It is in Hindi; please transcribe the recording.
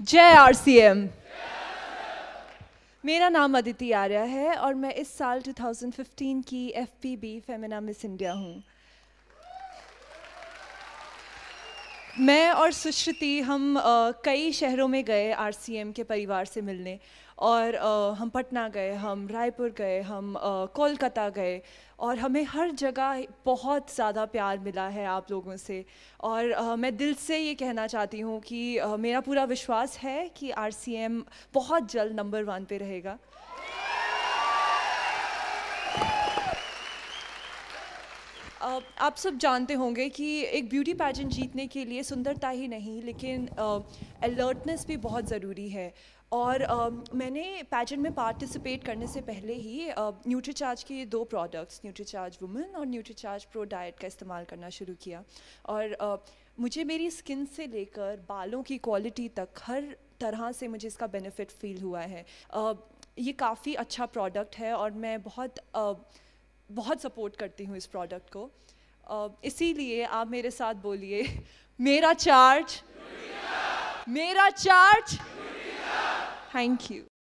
जय आर सी एम मेरा नाम अदिति आर्या है और मैं इस साल 2015 की F B B Femina Miss India हूँ मैं और सुश्रुति हम आ, कई शहरों में गए आर के परिवार से मिलने और आ, हम पटना गए हम रायपुर गए हम कोलकाता गए और हमें हर जगह बहुत ज़्यादा प्यार मिला है आप लोगों से और आ, मैं दिल से ये कहना चाहती हूँ कि आ, मेरा पूरा विश्वास है कि आर बहुत जल्द नंबर वन पे रहेगा आप सब जानते होंगे कि एक ब्यूटी पैजेंट जीतने के लिए सुंदरता ही नहीं लेकिन अलर्टनेस भी बहुत ज़रूरी है और मैंने पैजेंट में पार्टिसिपेट करने से पहले ही न्यूट्रीचार्ज के दो प्रोडक्ट्स न्यूट्रीचार्ज वुमेन और न्यूट्रीचार्ज प्रो डाइट का इस्तेमाल करना शुरू किया और मुझे मेरी स्किन से लेकर बालों की क्वालिटी तक हर तरह से मुझे इसका बेनिफिट फील हुआ है ये काफ़ी अच्छा प्रोडक्ट है और मैं बहुत बहुत सपोर्ट करती हूँ इस प्रोडक्ट को uh, इसीलिए आप मेरे साथ बोलिए मेरा चार्ज मेरा चार्ज थैंक यू